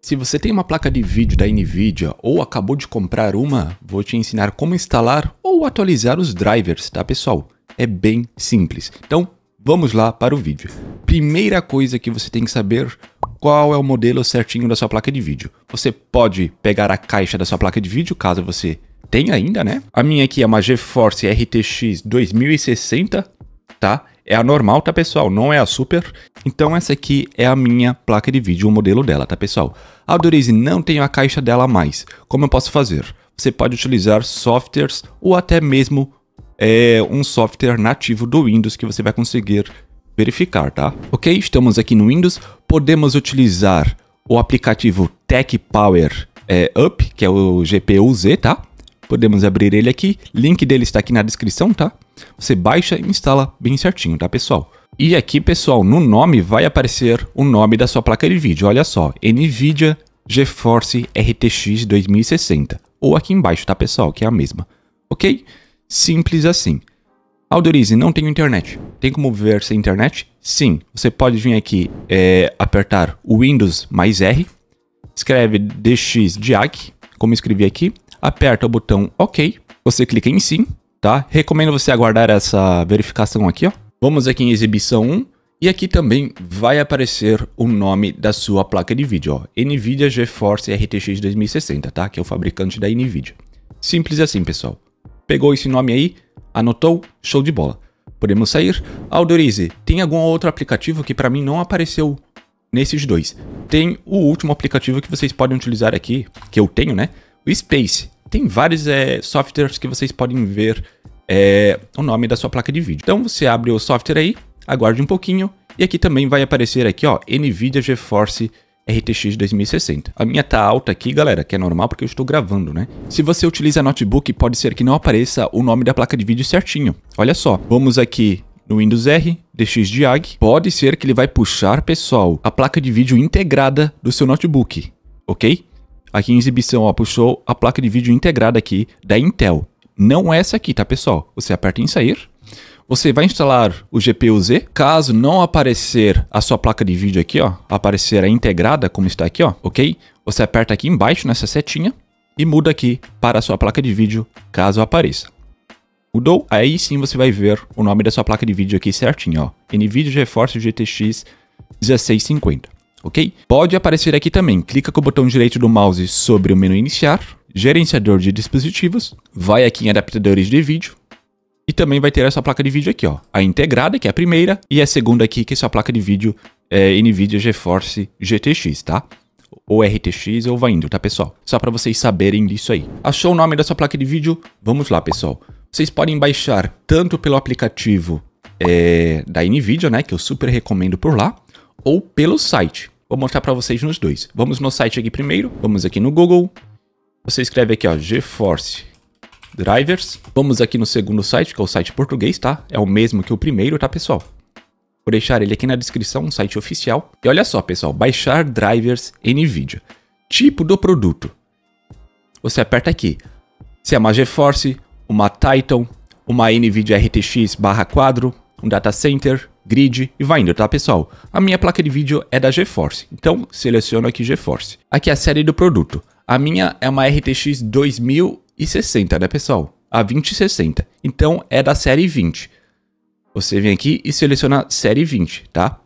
Se você tem uma placa de vídeo da NVIDIA ou acabou de comprar uma, vou te ensinar como instalar ou atualizar os drivers, tá pessoal? É bem simples. Então, vamos lá para o vídeo. Primeira coisa que você tem que saber qual é o modelo certinho da sua placa de vídeo. Você pode pegar a caixa da sua placa de vídeo, caso você tenha ainda, né? A minha aqui é uma GeForce RTX 2060, tá? É a normal, tá, pessoal? Não é a super. Então essa aqui é a minha placa de vídeo, o modelo dela, tá, pessoal? A Autorize não tem a caixa dela mais. Como eu posso fazer? Você pode utilizar softwares ou até mesmo é, um software nativo do Windows que você vai conseguir verificar, tá? Ok, estamos aqui no Windows. Podemos utilizar o aplicativo Tech Power é, Up, que é o GPU-Z, tá? Podemos abrir ele aqui, link dele está aqui na descrição, tá? Você baixa e instala bem certinho, tá pessoal? E aqui pessoal, no nome vai aparecer o nome da sua placa de vídeo, olha só, NVIDIA GeForce RTX 2060, ou aqui embaixo, tá pessoal, que é a mesma, ok? Simples assim. Aldorize, não tenho internet. Tem como ver sem internet? Sim. Você pode vir aqui é, apertar Windows mais R. Escreve DX como escrevi aqui, aperta o botão OK, você clica em sim, tá? Recomendo você aguardar essa verificação aqui, ó. Vamos aqui em exibição 1 e aqui também vai aparecer o nome da sua placa de vídeo, ó. NVIDIA GeForce RTX 2060, tá? Que é o fabricante da NVIDIA. Simples assim, pessoal. Pegou esse nome aí, anotou, show de bola. Podemos sair. Aldorize, tem algum outro aplicativo que para mim não apareceu nesses dois. Tem o último aplicativo que vocês podem utilizar aqui, que eu tenho, né? O Space. Tem vários é, softwares que vocês podem ver é, o nome da sua placa de vídeo. Então você abre o software aí, aguarde um pouquinho, e aqui também vai aparecer aqui, ó, NVIDIA GeForce RTX 2060. A minha tá alta aqui, galera, que é normal porque eu estou gravando, né? Se você utiliza notebook, pode ser que não apareça o nome da placa de vídeo certinho. Olha só, vamos aqui no Windows R, DXDIAG, pode ser que ele vai puxar, pessoal, a placa de vídeo integrada do seu notebook, ok? Aqui em exibição, ó, puxou a placa de vídeo integrada aqui da Intel. Não é essa aqui, tá, pessoal? Você aperta em sair, você vai instalar o GPU-Z. Caso não aparecer a sua placa de vídeo aqui, ó, aparecer a integrada como está aqui, ó, ok? Você aperta aqui embaixo nessa setinha e muda aqui para a sua placa de vídeo, caso apareça aí sim você vai ver o nome da sua placa de vídeo aqui certinho, ó. NVIDIA GeForce GTX 1650, ok? Pode aparecer aqui também, clica com o botão direito do mouse sobre o menu iniciar, gerenciador de dispositivos, vai aqui em adaptadores de vídeo, e também vai ter essa placa de vídeo aqui, ó. A integrada, que é a primeira, e a segunda aqui, que é sua placa de vídeo é NVIDIA GeForce GTX, tá? Ou RTX ou vai indo, tá, pessoal? Só para vocês saberem disso aí. Achou o nome da sua placa de vídeo? Vamos lá, pessoal. Vocês podem baixar tanto pelo aplicativo é, da NVIDIA, né, que eu super recomendo por lá, ou pelo site. Vou mostrar para vocês nos dois. Vamos no site aqui primeiro, vamos aqui no Google. Você escreve aqui, ó, GeForce Drivers. Vamos aqui no segundo site, que é o site português, tá? É o mesmo que o primeiro, tá, pessoal? Vou deixar ele aqui na descrição, um site oficial. E olha só, pessoal, baixar drivers NVIDIA. Tipo do produto. Você aperta aqui. Se é uma GeForce, uma Titan, uma NVIDIA RTX barra quadro, um data center, grid e vai indo, tá pessoal? A minha placa de vídeo é da GeForce, então seleciono aqui GeForce. Aqui é a série do produto. A minha é uma RTX 2060, né pessoal? A 2060, então é da série 20. Você vem aqui e seleciona série 20, tá?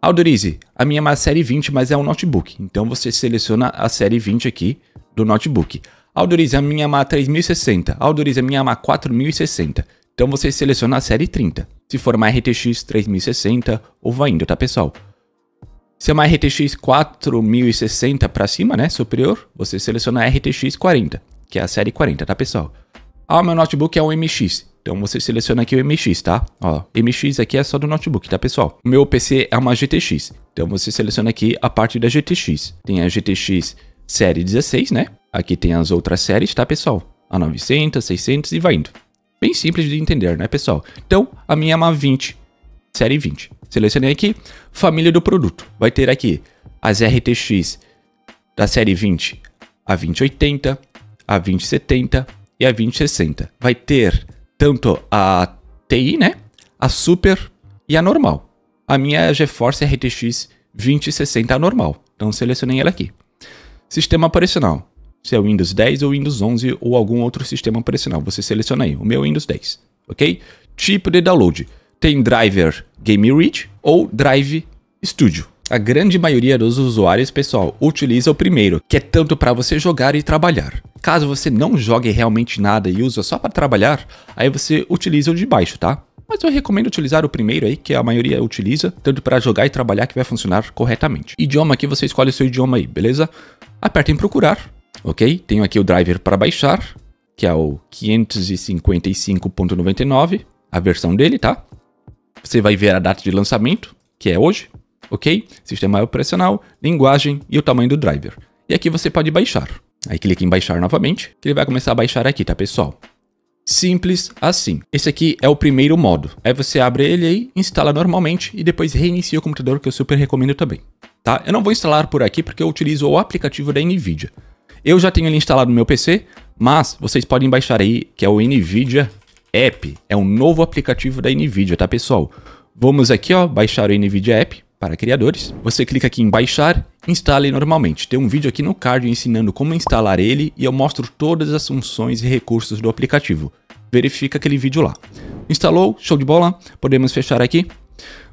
Autorize, a minha é uma série 20, mas é um notebook, então você seleciona a série 20 aqui do notebook. Autoriza Minamar 3060, autoriza Minamar 4060. Então você seleciona a série 30. Se for uma RTX 3060 ou vai indo, tá pessoal? Se é uma RTX 4060 para cima, né, superior, você seleciona a RTX 40, que é a série 40, tá pessoal? Ah, meu notebook é um MX. Então você seleciona aqui o MX, tá? Ó, MX aqui é só do notebook, tá pessoal? O meu PC é uma GTX. Então você seleciona aqui a parte da GTX. Tem a GTX série 16, né? Aqui tem as outras séries, tá, pessoal? A 900, 600 e vai indo. Bem simples de entender, né, pessoal? Então, a minha é uma 20, série 20. Selecionei aqui, família do produto. Vai ter aqui as RTX da série 20, a 2080, a 2070 e a 2060. Vai ter tanto a TI, né? A Super e a normal. A minha é a GeForce RTX 2060 normal. Então selecionei ela aqui. Sistema operacional se é o Windows 10 ou Windows 11 ou algum outro sistema operacional. Você seleciona aí, o meu é Windows 10, ok? Tipo de download, tem driver Game GameReach ou Drive Studio. A grande maioria dos usuários, pessoal, utiliza o primeiro, que é tanto para você jogar e trabalhar. Caso você não jogue realmente nada e usa só para trabalhar, aí você utiliza o de baixo, tá? mas eu recomendo utilizar o primeiro aí, que a maioria utiliza, tanto para jogar e trabalhar que vai funcionar corretamente. Idioma aqui, você escolhe o seu idioma aí, beleza? Aperta em procurar ok? Tenho aqui o driver para baixar, que é o 555.99, a versão dele, tá? Você vai ver a data de lançamento, que é hoje, ok? Sistema operacional, linguagem e o tamanho do driver. E aqui você pode baixar. Aí clica em baixar novamente, que ele vai começar a baixar aqui, tá pessoal? Simples assim. Esse aqui é o primeiro modo. Aí você abre ele aí, instala normalmente e depois reinicia o computador, que eu super recomendo também. Tá? Eu não vou instalar por aqui porque eu utilizo o aplicativo da NVIDIA. Eu já tenho ele instalado no meu PC, mas vocês podem baixar aí, que é o NVIDIA App. É um novo aplicativo da NVIDIA, tá, pessoal? Vamos aqui, ó, baixar o NVIDIA App para criadores. Você clica aqui em baixar, instale normalmente. Tem um vídeo aqui no card ensinando como instalar ele e eu mostro todas as funções e recursos do aplicativo. Verifica aquele vídeo lá. Instalou, show de bola, podemos fechar aqui.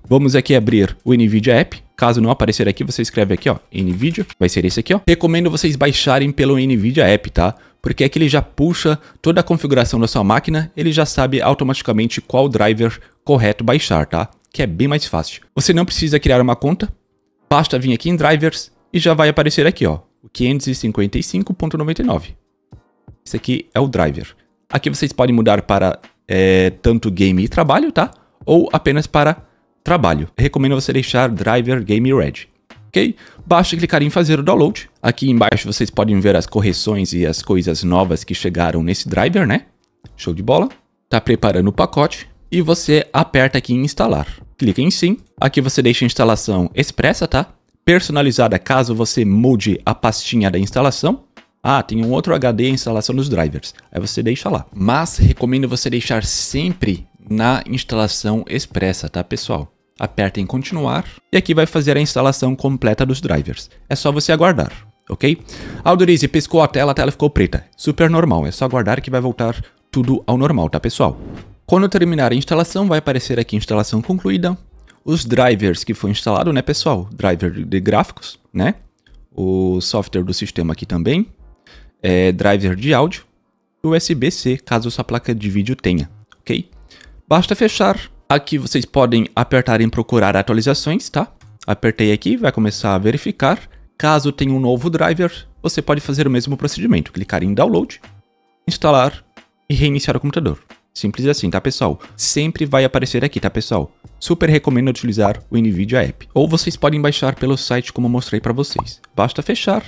Vamos aqui abrir o NVIDIA App. Caso não aparecer aqui, você escreve aqui, ó, NVIDIA, vai ser esse aqui, ó. Recomendo vocês baixarem pelo NVIDIA App, tá? Porque aqui é ele já puxa toda a configuração da sua máquina, ele já sabe automaticamente qual driver correto baixar, tá? Que é bem mais fácil. Você não precisa criar uma conta, basta vir aqui em drivers e já vai aparecer aqui, ó, o 555.99. Esse aqui é o driver. Aqui vocês podem mudar para é, tanto game e trabalho, tá? Ou apenas para trabalho. Recomendo você deixar driver game ready. Ok? Basta clicar em fazer o download. Aqui embaixo vocês podem ver as correções e as coisas novas que chegaram nesse driver, né? Show de bola. Tá preparando o pacote e você aperta aqui em instalar. Clica em sim. Aqui você deixa a instalação expressa, tá? Personalizada caso você mude a pastinha da instalação. Ah, tem um outro HD a instalação dos drivers. Aí você deixa lá. Mas recomendo você deixar sempre na instalação expressa, tá, pessoal? aperta em continuar e aqui vai fazer a instalação completa dos drivers. É só você aguardar, ok? Aldorize, piscou a tela, a tela ficou preta. Super normal, é só aguardar que vai voltar tudo ao normal, tá pessoal? Quando terminar a instalação, vai aparecer aqui instalação concluída, os drivers que foi instalado, né pessoal? Driver de gráficos, né? O software do sistema aqui também, é, driver de áudio, USB-C, caso sua placa de vídeo tenha, ok? Basta fechar Aqui vocês podem apertar em procurar atualizações, tá? Apertei aqui, vai começar a verificar. Caso tenha um novo driver, você pode fazer o mesmo procedimento, clicar em download, instalar e reiniciar o computador. Simples assim, tá pessoal? Sempre vai aparecer aqui, tá pessoal? Super recomendo utilizar o NVIDIA App. Ou vocês podem baixar pelo site como eu mostrei para vocês. Basta fechar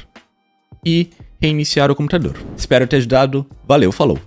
e reiniciar o computador. Espero ter ajudado. Valeu, falou!